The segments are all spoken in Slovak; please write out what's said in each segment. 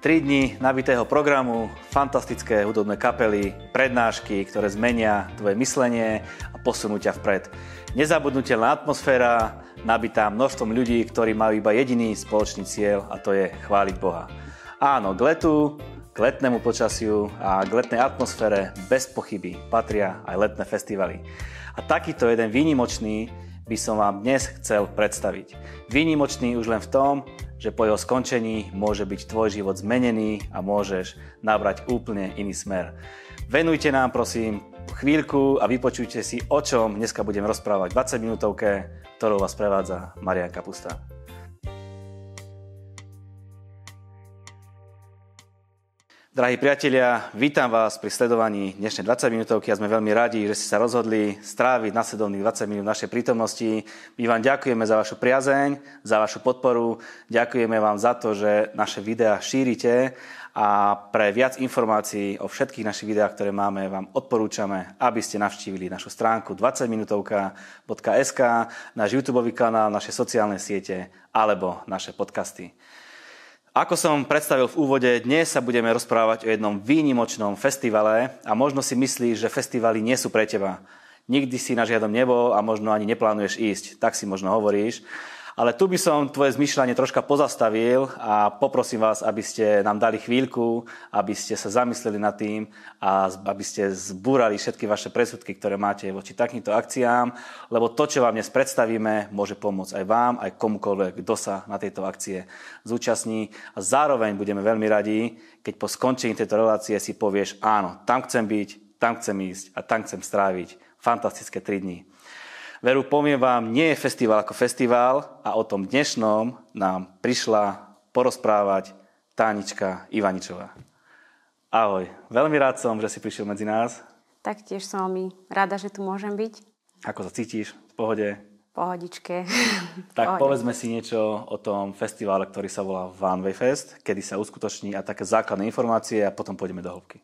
3 dní nabitého programu, fantastické hudobné kapely, prednášky, ktoré zmenia tvoje myslenie a posunú ťa vpred. Nezabudnutelná atmosféra, nabitá množstvom ľudí, ktorí majú iba jediný spoločný cieľ a to je chváliť Boha. Áno, k letu, k letnému počasiu a k letnej atmosfére bez pochyby patria aj letné festivaly. A takýto jeden výnimočný by som vám dnes chcel predstaviť. Výnimočný už len v tom, že po jeho skončení môže byť tvoj život zmenený a môžeš nabrať úplne iný smer. Venujte nám prosím chvíľku a vypočujte si, o čom dneska budem rozprávať v 20 minútovke, ktorou vás prevádza Marian Kapusta. Drahí priatelia, vítam vás pri sledovaní dnešnej 20 minútovky a sme veľmi radi, že ste sa rozhodli stráviť nasledovných 20 minút v našej prítomnosti. My vám ďakujeme za vašu priazeň, za vašu podporu, ďakujeme vám za to, že naše videá šírite a pre viac informácií o všetkých našich videách, ktoré máme, vám odporúčame, aby ste navštívili našu stránku 20minutovka.sk, náš YouTube kanál, naše sociálne siete alebo naše podcasty. Ako som predstavil v úvode, dnes sa budeme rozprávať o jednom výnimočnom festivale a možno si myslíš, že festivaly nie sú pre teba. Nikdy si na žiadom nebol a možno ani neplánuješ ísť. Tak si možno hovoríš. Ale tu by som tvoje zmyšľanie troška pozastavil a poprosím vás, aby ste nám dali chvíľku, aby ste sa zamysleli nad tým a aby ste zbúrali všetky vaše presudky, ktoré máte voči takýmto akciám, lebo to, čo vám dnes predstavíme, môže pomôcť aj vám, aj komukoľvek, kto sa na tejto akcie zúčastní. A zároveň budeme veľmi radi, keď po skončení tejto relácie si povieš, áno, tam chcem byť, tam chcem ísť a tam chcem stráviť fantastické 3 dní. Veru, poviem vám, nie je festival ako festival a o tom dnešnom nám prišla porozprávať Tánička Ivaničová. Ahoj, veľmi rád som, že si prišiel medzi nás. Taktiež som veľmi rada, že tu môžem byť. Ako sa cítiš? V pohode? Pohodičke. tak Pohode. povedzme si niečo o tom festivále, ktorý sa volá One Way Fest, kedy sa uskutoční a také základné informácie a potom pôjdeme do hĺbky.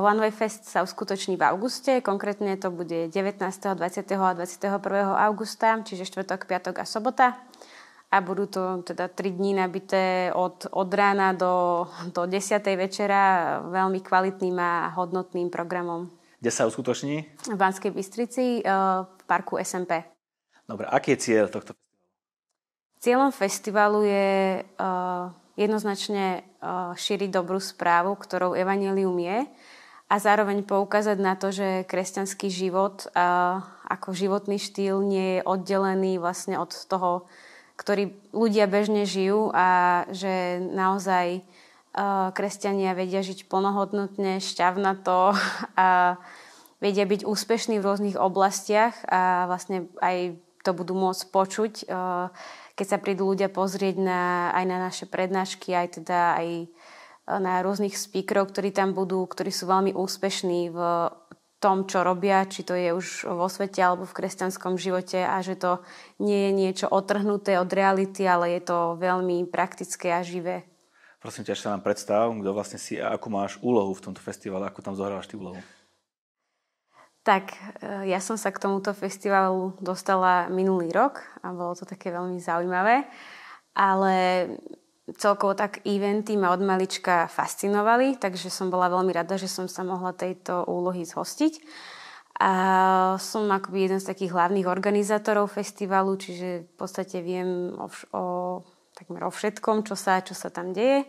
One Way Fest sa uskutoční v auguste, konkrétne to bude 19., 20. a 21. augusta, čiže štvrtok, piatok a sobota. A budú to teda 3 dní nabité od, od rána do, do 10. večera veľmi kvalitným a hodnotným programom. Kde sa uskutoční? V Banskej Bystrici, eh, v parku SMP. Dobre, aký je cieľ tohto festivalu? Cieľom festivalu je eh, jednoznačne eh, šíriť dobrú správu, ktorou evanelium je a zároveň poukázať na to, že kresťanský život eh, ako životný štýl nie je oddelený vlastne od toho, ktorý ľudia bežne žijú a že naozaj eh, kresťania vedia žiť plnohodnotne, šťavnato a vedia byť úspešní v rôznych oblastiach a vlastne aj to budú môcť počuť keď sa prídu ľudia pozrieť na, aj na naše prednášky, aj teda aj e, na rôznych speakerov, ktorí tam budú, ktorí sú veľmi úspešní v tom, čo robia, či to je už vo svete alebo v kresťanskom živote a že to nie je niečo otrhnuté od reality, ale je to veľmi praktické a živé. Prosím ťa, sa nám predstav, kto vlastne si a akú máš úlohu v tomto festivale, ako tam zohrávaš tú úlohu. Tak e, ja som sa k tomuto festivalu dostala minulý rok a bolo to také veľmi zaujímavé, ale celkovo tak eventy ma od malička fascinovali, takže som bola veľmi rada, že som sa mohla tejto úlohy zhostiť. A som akoby jeden z takých hlavných organizátorov festivalu, čiže v podstate viem o, o takmer o všetkom, čo sa, čo sa tam deje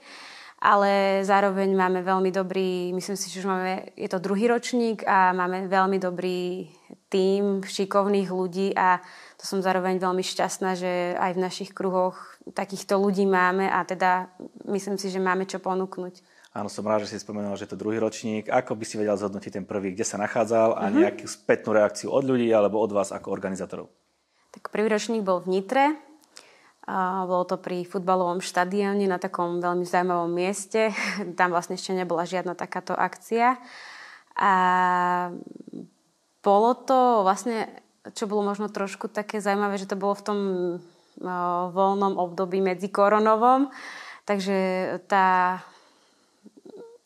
ale zároveň máme veľmi dobrý, myslím si, že už máme, je to druhý ročník a máme veľmi dobrý tím šikovných ľudí a to som zároveň veľmi šťastná, že aj v našich kruhoch takýchto ľudí máme a teda myslím si, že máme čo ponúknuť. Áno, som rád, že si spomenul, že je to druhý ročník. Ako by si vedel zhodnotiť ten prvý, kde sa nachádzal a mhm. nejakú spätnú reakciu od ľudí alebo od vás ako organizátorov? Tak prvý ročník bol v Nitre, a bolo to pri futbalovom štadióne na takom veľmi zaujímavom mieste. Tam vlastne ešte nebola žiadna takáto akcia. A bolo to vlastne, čo bolo možno trošku také zaujímavé, že to bolo v tom voľnom období medzi koronovom. Takže tá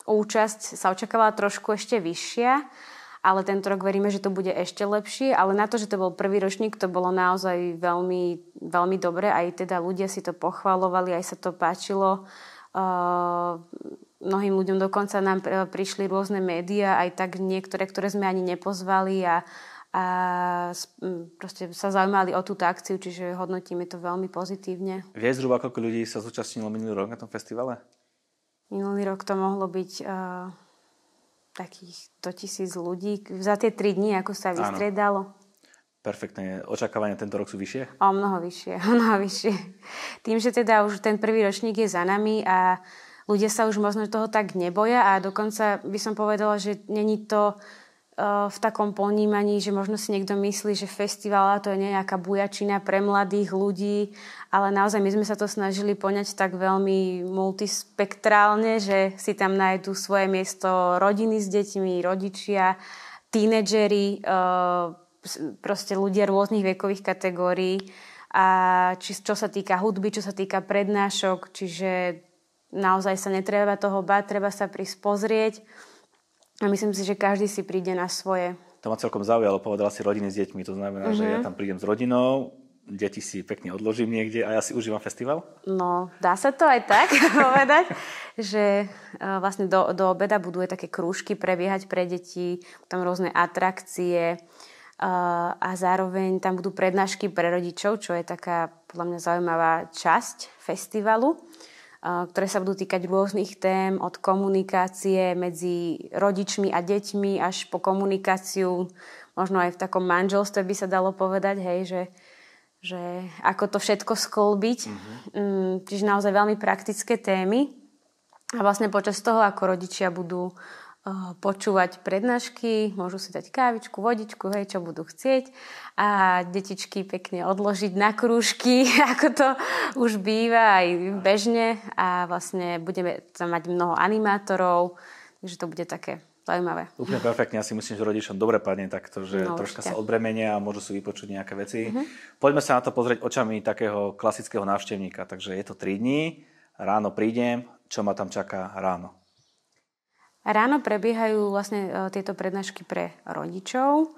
účasť sa očakávala trošku ešte vyššia ale tento rok veríme, že to bude ešte lepšie, ale na to, že to bol prvý ročník, to bolo naozaj veľmi, veľmi dobre, aj teda ľudia si to pochvalovali, aj sa to páčilo. Uh, mnohým ľuďom dokonca nám prišli rôzne médiá, aj tak niektoré, ktoré sme ani nepozvali a, a proste sa zaujímali o túto akciu, čiže hodnotíme to veľmi pozitívne. Vie zhruba, koľko ľudí sa zúčastnilo minulý rok na tom festivale? Minulý rok to mohlo byť uh, takých 100 tisíc ľudí za tie 3 dní, ako sa vystriedalo. Áno. Perfektné. Očakávania tento rok sú vyššie? O mnoho vyššie, o mnoho vyššie. Tým, že teda už ten prvý ročník je za nami a ľudia sa už možno toho tak neboja a dokonca by som povedala, že není to Eh, v takom ponímaní, že možno si niekto myslí, že festival to je nejaká bujačina pre mladých ľudí, ale naozaj my sme sa to snažili poňať tak veľmi multispektrálne, že si tam nájdú svoje miesto rodiny s deťmi, rodičia, tínedžeri, eh, proste ľudia rôznych vekových kategórií. A či, čo sa týka hudby, čo sa týka prednášok, čiže naozaj sa netreba toho báť, treba sa prispozrieť. pozrieť a myslím si, že každý si príde na svoje. To ma celkom zaujalo, povedala si rodiny s deťmi, to znamená, mm-hmm. že ja mhm. tam prídem s rodinou, deti si pekne odložím niekde a ja si užívam festival? No, dá sa to aj tak povedať, že e, vlastne do, do obeda budú aj také krúžky prebiehať pre deti, tam rôzne atrakcie e, a zároveň tam budú prednášky pre rodičov, čo je taká podľa mňa zaujímavá časť festivalu ktoré sa budú týkať rôznych tém, od komunikácie medzi rodičmi a deťmi až po komunikáciu, možno aj v takom manželstve by sa dalo povedať, hej, že, že ako to všetko sklbiť. Mm-hmm. Čiže naozaj veľmi praktické témy. A vlastne počas toho, ako rodičia budú uh, Eh, počúvať prednášky, môžu si dať kávičku, vodičku, hej, čo budú chcieť a detičky pekne odložiť na krúžky, ako to už býva aj bežne a vlastne budeme tam mať mnoho animátorov, takže to bude také zaujímavé. Úplne perfektne, ja si myslím, že rodičom dobre padne takto, že no, troška určite. sa odbremenia a môžu si vypočuť nejaké veci. Mm-hmm. Poďme sa na to pozrieť očami takého klasického návštevníka, takže je to 3 dní, ráno prídem, čo ma tam čaká ráno? Ráno prebiehajú vlastne e, tieto prednášky pre rodičov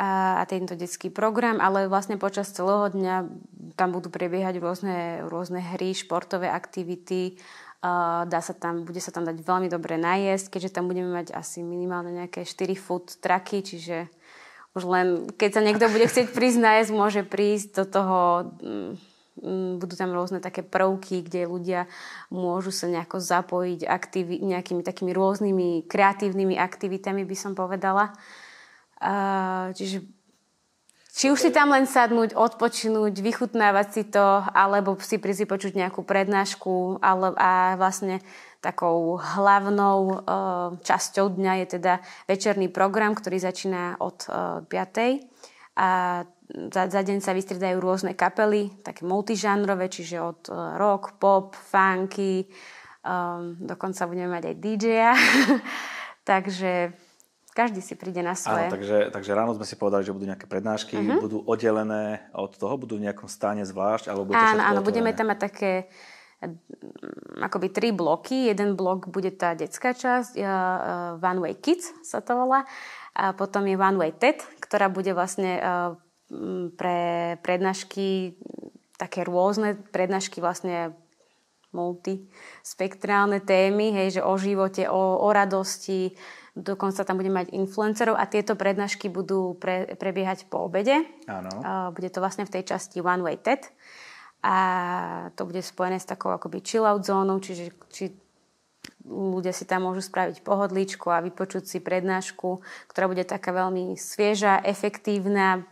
a, a tento detský program, ale vlastne počas celého dňa tam budú prebiehať rôzne, rôzne hry, športové aktivity, e, dá sa tam, bude sa tam dať veľmi dobre najesť, keďže tam budeme mať asi minimálne nejaké 4 food traky, čiže už len keď sa niekto bude chcieť prísť najesť, môže prísť do toho mm, Mm, budú tam rôzne také prvky, kde ľudia môžu sa nejako zapojiť aktivi- nejakými takými rôznymi kreatívnymi aktivitami, by som povedala. Uh, čiže či už si tam len sadnúť, odpočinúť, vychutnávať si to, alebo si pripočuť nejakú prednášku ale, a vlastne takou hlavnou uh, časťou dňa je teda večerný program, ktorý začína od uh, e, 5. A za, za deň sa vystriedajú rôzne kapely, také multižánrové, čiže od e, rock, pop, funky, um, dokonca budeme mať aj DJ-a. takže každý si príde na svoje. Áno, takže, takže ráno sme si povedali, že budú nejaké prednášky, uh-huh. budú oddelené od toho, budú v nejakom stane zvlášť, alebo bude Áno, áno, budeme tam mať také mm, akoby tri bloky. Jeden blok bude tá detská časť, uh, uh, One Way Kids sa to volá, a potom je One Way TED, ktorá bude vlastne uh, pre prednášky, také rôzne prednášky vlastne multispektrálne témy, hej, že o živote, o, o radosti, dokonca tam budeme mať influencerov a tieto prednášky budú pre, prebiehať po obede. Áno. bude to vlastne v tej časti One Way TED a to bude spojené s takou akoby chill-out zónou, čiže či ľudia si tam môžu spraviť pohodličku a vypočuť si prednášku, ktorá bude taká veľmi svieža, efektívna,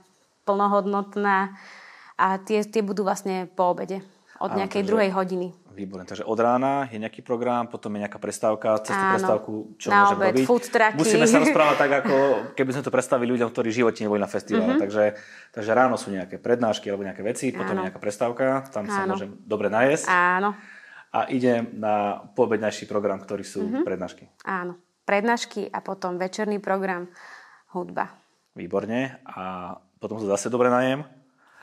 plnohodnotná a tie, tie budú vlastne po obede od Áno, nejakej takže, druhej hodiny. Výborné, takže od rána je nejaký program, potom je nejaká prestávka, cez tú prestávku čo na môžem obed, robiť. Food trucky. Musíme sa rozprávať tak, ako keby sme to predstavili ľuďom, ktorí životne živote neboli na festivale. Mm-hmm. Takže, takže ráno sú nejaké prednášky alebo nejaké veci, potom Áno. je nejaká prestávka, tam Áno. sa môžem dobre najesť. Áno. A idem na poobednejší program, ktorý sú mm-hmm. prednášky. Áno, prednášky a potom večerný program, hudba. Výborne. A potom sa zase dobre najem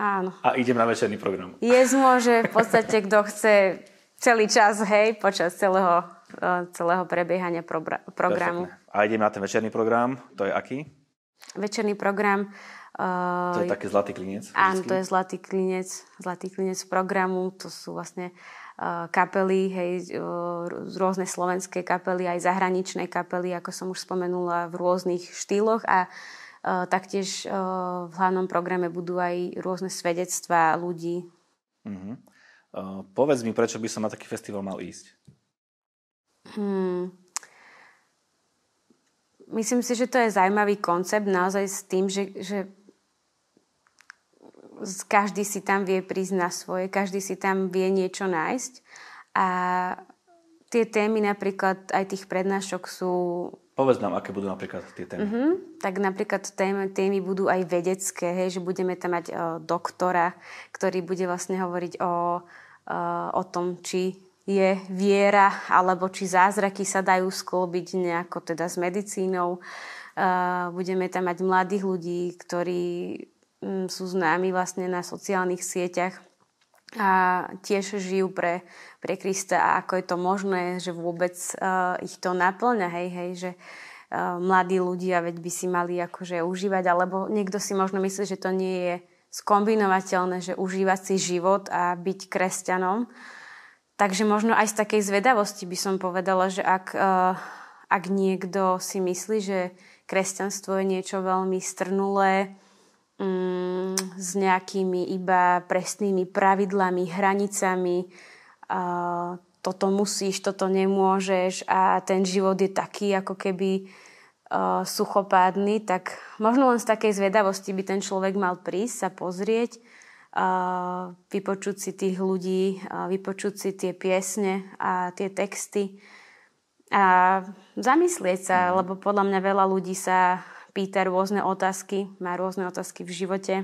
Áno. a idem na večerný program. Je môže v podstate kto chce celý čas, hej, počas celého, e, celého prebiehania probra- programu. Perfektne. A idem na ten večerný program, to je aký? Večerný program... Uh, to je taký zlatý klinec? Áno, to je zlatý klinec, zlatý klinec programu, to sú vlastne e, kapely, hej, rôzne slovenské kapely, aj zahraničné kapely, ako som už spomenula, v rôznych štýloch a uh, Eh, taktiež eh, v hlavnom programe budú aj rôzne svedectvá ľudí. Uh-huh. Uh, povedz mi, prečo by som na taký festival mal ísť? Hmm. Myslím si, že to je zaujímavý koncept naozaj s tým, že, že každý si tam vie prísť na svoje, každý si tam vie niečo nájsť a tie témy napríklad aj tých prednášok sú Povedz nám, aké budú napríklad tie témy. Uh-huh. Tak napríklad témy, témy budú aj vedecké, hej, že budeme tam mať o, e, doktora, ktorý bude vlastne hovoriť o, o, e, o tom, či je viera, alebo či zázraky sa dajú sklobiť nejako teda s medicínou. E, budeme tam mať mladých ľudí, ktorí m, mm, sú známi vlastne na sociálnych sieťach a tiež žijú pre, pre Krista a ako je to možné, že vôbec uh, ich to naplňa, hej, hej, že uh, mladí ľudia veď by si mali akože užívať, alebo niekto si možno myslí, že to nie je skombinovateľné, že užívať si život a byť kresťanom. Takže možno aj z takej zvedavosti by som povedala, že ak, uh, ak niekto si myslí, že kresťanstvo je niečo veľmi strnulé, mm, s nejakými iba presnými pravidlami, hranicami. Uh, toto musíš, toto nemôžeš a ten život je taký ako keby uh, suchopádny, tak možno len z takej zvedavosti by ten človek mal prísť sa pozrieť, uh, vypočuť si tých ľudí, uh, vypočuť si tie piesne a tie texty a zamyslieť sa, mhm. lebo podľa mňa veľa ľudí sa pýta rôzne otázky, má rôzne otázky v živote.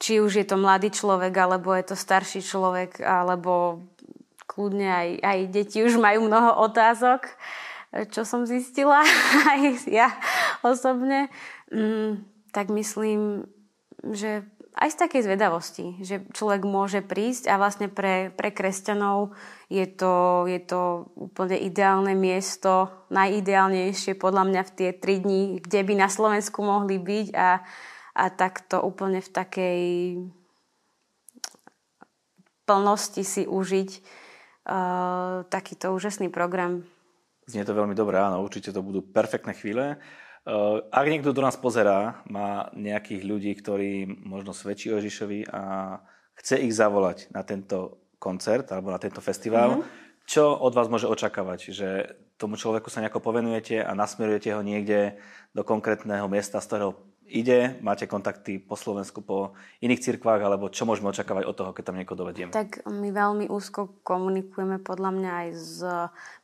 Či už je to mladý človek, alebo je to starší človek, alebo kľudne aj, aj deti už majú mnoho otázok, čo som zistila aj ja osobne. Mm, tak myslím, že aj z takej zvedavosti, že človek môže prísť a vlastne pre, pre kresťanov je to, je to úplne ideálne miesto, najideálnejšie podľa mňa v tie tri dni, kde by na Slovensku mohli byť a, a takto úplne v takej plnosti si užiť uh, takýto úžasný program. Znie to veľmi dobré, áno, určite to budú perfektné chvíle. Ak niekto do nás pozerá, má nejakých ľudí, ktorí možno svedčí o Ježišovi a chce ich zavolať na tento koncert alebo na tento festival, mm-hmm. čo od vás môže očakávať? Že tomu človeku sa nejako povenujete a nasmerujete ho niekde do konkrétneho miesta, z ktorého ide, máte kontakty po Slovensku, po iných cirkvách, alebo čo môžeme očakávať od toho, keď tam niekoho dovedieme? Tak my veľmi úzko komunikujeme podľa mňa aj s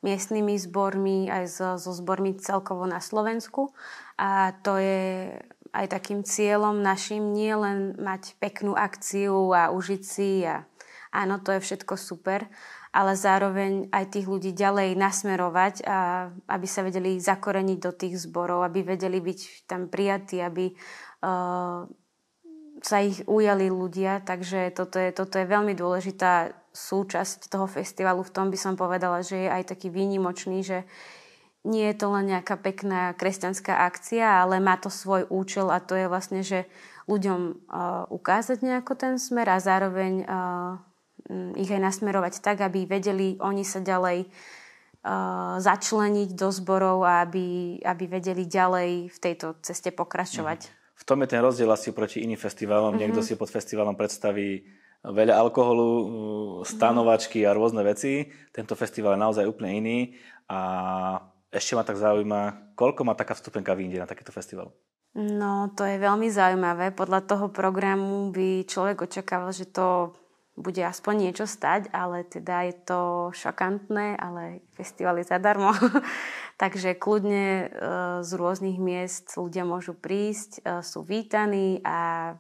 miestnymi zbormi, aj so zbormi celkovo na Slovensku. A to je aj takým cieľom našim nie len mať peknú akciu a užiť si a áno, to je všetko super, ale zároveň aj tých ľudí ďalej nasmerovať, a aby sa vedeli zakoreniť do tých zborov, aby vedeli byť tam prijatí, aby uh, sa ich ujali ľudia. Takže toto je, toto je veľmi dôležitá súčasť toho festivalu. V tom by som povedala, že je aj taký výnimočný, že nie je to len nejaká pekná kresťanská akcia, ale má to svoj účel a to je vlastne, že ľuďom uh, ukázať nejako ten smer a zároveň uh, Mm, ich aj nasmerovať tak, aby vedeli oni sa ďalej uh, začleniť do zborov a aby, aby vedeli ďalej v tejto ceste pokračovať. Mhm. V tom je ten rozdiel asi proti iným festivalom. Mm-hmm. Niekto mhm. si pod festivalom predstaví veľa alkoholu, uh, stanovačky a rôzne veci. Tento festival je naozaj úplne iný a ešte ma tak zaujíma, koľko má taká vstupenka vyjde na takýto festival? No, to je veľmi zaujímavé. Podľa toho programu by človek očakával, že to bude aspoň niečo stať, ale teda je to šokantné, ale festival je zadarmo. Takže kľudne e, z rôznych miest ľudia môžu prísť, e, sú vítaní a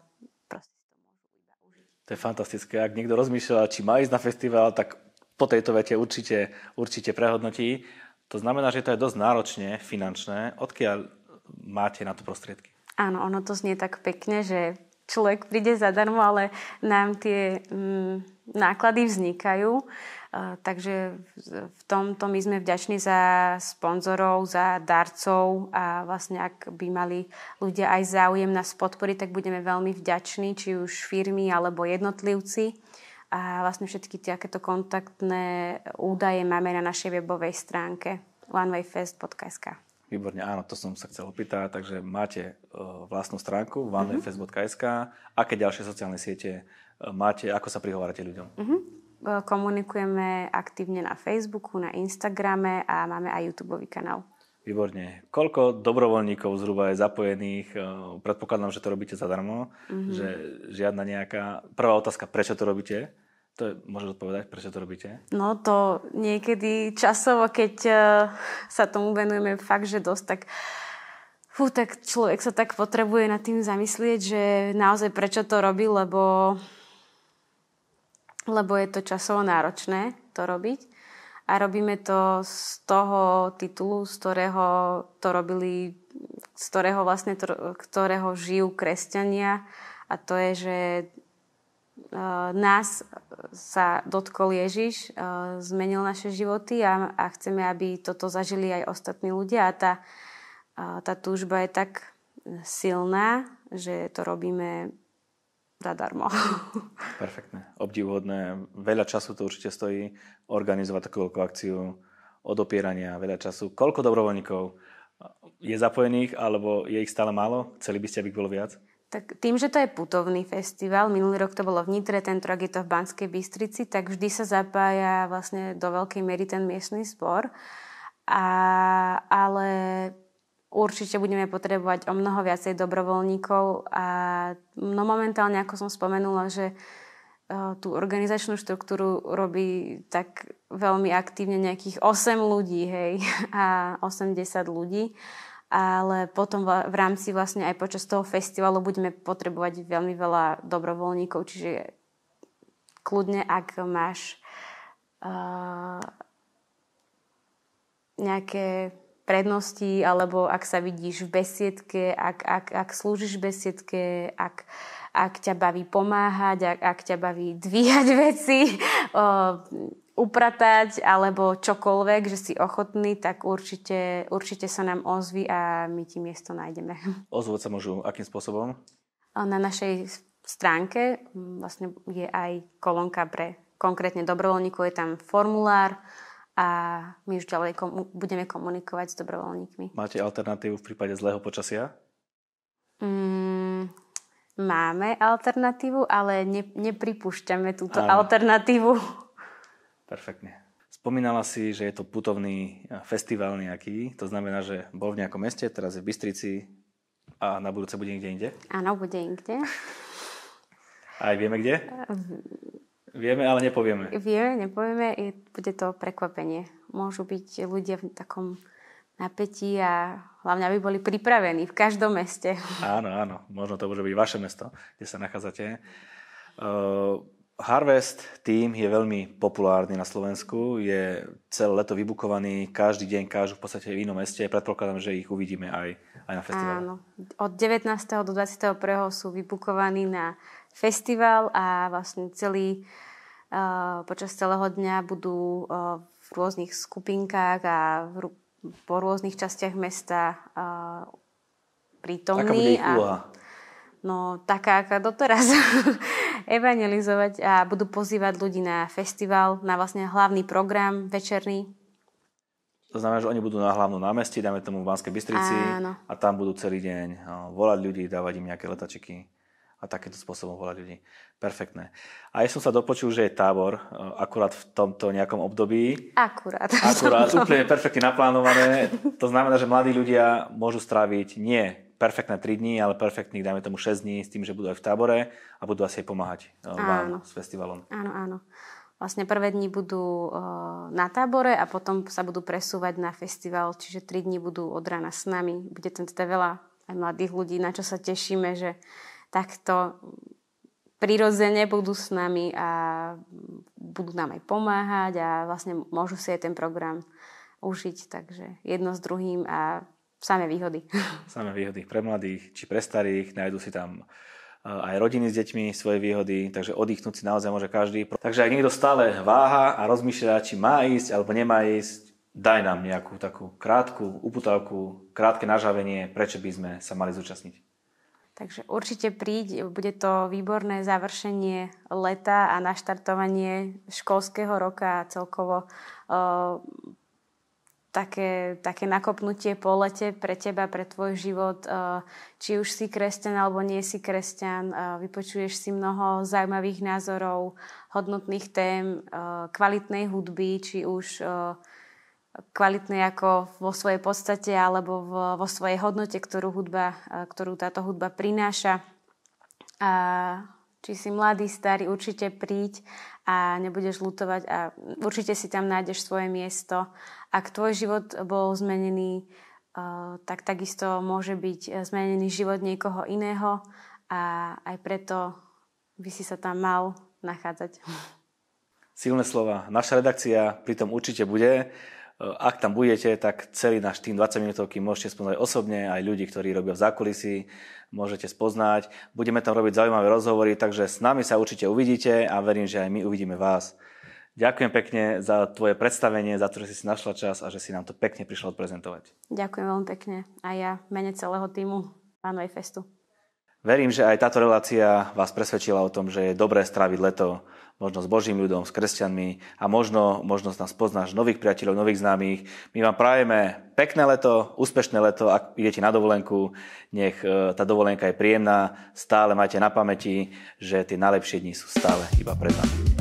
proste to môžu To je fantastické. Ak niekto rozmýšľa, či má ísť na festival, tak po tejto vete určite, určite prehodnotí. To znamená, že to je dosť náročne finančné. Odkiaľ máte na to prostriedky? Áno, ono to znie tak pekne, že človek príde zadarmo, ale nám tie m, mm, náklady vznikajú. E, takže v tomto my sme vďační za sponzorov, za darcov a vlastne ak by mali ľudia aj záujem nás podporiť, tak budeme veľmi vďační, či už firmy alebo jednotlivci. A vlastne všetky takéto kontaktné údaje máme na našej webovej stránke onewayfest.sk. Výborne, áno, to som sa chcel opýtať. Takže máte e, vlastnú stránku vanlife.sk. Mm-hmm. Aké ďalšie sociálne siete e, máte? Ako sa prihovárate ľuďom? Mm-hmm. Komunikujeme aktívne na Facebooku, na Instagrame a máme aj YouTube kanál. Výborne. Koľko dobrovoľníkov zhruba je zapojených? Predpokladám, že to robíte zadarmo, mm-hmm. že žiadna nejaká... Prvá otázka, prečo to robíte? To môžeš odpovedať, prečo to robíte? No to niekedy časovo, keď e, sa tomu venujeme fakt, že dosť, tak fú, tak človek sa tak potrebuje nad tým zamyslieť, že naozaj prečo to robí, lebo, lebo je to časovo náročné to robiť. A robíme to z toho titulu, z ktorého to robili, z ktorého vlastne, ktorého žijú kresťania. A to je, že Eh, nás eh, sa dotkol Ježiš, eh, zmenil naše životy a, a chceme, aby toto zažili aj ostatní ľudia a tá, tá túžba je tak silná, že to robíme zadarmo. Perfektné, obdivuhodné. Veľa času to určite stojí organizovať takú akciu odopierania, veľa času. Koľko dobrovoľníkov je zapojených, alebo je ich stále málo? Chceli by ste, aby ich bolo viac? Tak tým, že to je putovný festival, minulý rok to bolo v Nitre, tento rok je to v Banskej Bystrici, tak vždy sa zapája vlastne do veľkej miery ten miestny spor. A, ale určite budeme potrebovať o mnoho viacej dobrovoľníkov a no momentálne, ako som spomenula, že e, tú organizačnú štruktúru robí tak veľmi aktívne nejakých 8 ľudí, hej, a 80 ľudí ale potom v rámci vlastne aj počas toho festivalu budeme potrebovať veľmi veľa dobrovoľníkov, čiže kľudne, ak máš uh, nejaké prednosti, alebo ak sa vidíš v besiedke, ak, ak, ak slúžiš v besiedke, ak, ak ťa baví pomáhať, ak, ak ťa baví dvíhať veci, uh, upratať alebo čokoľvek, že si ochotný, tak určite, určite sa nám ozvi a my ti miesto nájdeme. Ozvoť sa môžu akým spôsobom? Na našej stránke vlastne je aj kolónka pre konkrétne dobrovoľníkov, je tam formulár a my už ďalej komu- budeme komunikovať s dobrovoľníkmi. Máte alternatívu v prípade zlého počasia? Mm, máme alternatívu, ale ne- nepripúšťame túto Áno. alternatívu. Perfektne. Spomínala si, že je to putovný eh, festival nejaký, to znamená, že bol v nejakom meste, teraz je v Bystrici a na budúce bude niekde inde? Áno, bude inde. Aj vieme kde? Ehm. Vieme, ale nepovieme. Vieme, nepovieme, je, bude to prekvapenie. Môžu byť ľudia v takom napätí a hlavne, aby boli pripravení v každom meste. Áno, áno, možno to môže byť vaše mesto, kde sa nachádzate. Uh, Harvest tým je veľmi populárny na Slovensku, je celé leto vybukovaný, každý deň kážu v podstate v inom meste, predpokladám, že ich uvidíme aj, aj na festivale. Áno, od 19. do 21. sú vybukovaní na festival a vlastne celý, uh, počas celého dňa budú uh, v rôznych skupinkách a v, po rôznych častiach mesta uh, prítomní. Aká bude ich úloha? No taká aká doteraz. evangelizovať a budú pozývať ľudí na festival, na vlastne hlavný program večerný. To znamená, že oni budú na hlavnom námestí, dáme tomu v Banskej Bystrici Áno. a tam budú celý deň volať ľudí, dávať im nejaké letačiky a takýmto spôsobom volať ľudí. Perfektné. A ja som sa dopočul, že je tábor e, akurát v tomto nejakom období. Akurát. Akurát, úplne perfektne naplánované. To znamená, že mladí ľudia môžu stráviť nie perfektné 3 dní, ale perfektných, dajme tomu 6 dní, s tým, že budú aj v tábore a budú asi aj pomáhať eh, áno. vám s festivalom. Áno, áno. Vlastne prvé dni budú eh, na tábore a potom sa budú presúvať na festival, čiže 3 dní budú od rána s nami. Bude tam teda veľa aj mladých ľudí, na čo sa tešíme, že takto prirodzene budú s nami a budú nám aj pomáhať a vlastne môžu si aj ten program užiť, takže jedno s druhým a samé výhody. Samé výhody pre mladých či pre starých. Nájdu si tam eh, aj rodiny s deťmi svoje výhody, takže oddychnúť si naozaj môže každý. Takže ak niekto stále váha a rozmýšľa, či má ísť alebo nemá ísť, daj nám nejakú takú krátku uputavku, krátke nažavenie, prečo by sme sa mali zúčastniť. Takže určite príď, bude to výborné završenie leta a naštartovanie školského roka a celkovo uh, také, také nakopnutie po lete pre teba, pre tvoj život. Eh, či už si kresťan alebo nie si kresťan, eh, vypočuješ si mnoho zaujímavých názorov, hodnotných tém, eh, kvalitnej hudby, či už kvalitnej ako vo svojej podstate alebo vo svojej hodnote, ktorú, hudba, ktorú táto hudba prináša. A či si mladý, starý, určite príď a nebudeš lutovať a určite si tam nájdeš svoje miesto. Ak tvoj život bol zmenený, eh, tak takisto môže byť eh, zmenený život niekoho iného a aj preto by si sa tam mal nachádzať. Silné slova. Naša redakcia pri tom určite bude ak tam budete, tak celý náš tým 20 minútovky môžete spoznať osobne, aj ľudí, ktorí robia v zákulisí, môžete spoznať. Budeme tam robiť zaujímavé rozhovory, takže s nami sa určite uvidíte a verím, že aj my uvidíme vás. Ďakujem pekne za tvoje predstavenie, za to, že si si našla čas a že si nám to pekne prišla odprezentovať. Ďakujem veľmi pekne a ja mene celého týmu Runway Festu. Verím, že aj táto relácia vás presvedčila o tom, že je dobré stráviť leto možno s Božím ľudom, s kresťanmi a možno, možno nás poznáš nových priateľov, nových známych. My vám prajeme pekné leto, úspešné leto, ak idete na dovolenku, nech e, tá dovolenka je príjemná, stále majte na pamäti, že tie najlepšie dni sú stále iba pred nami.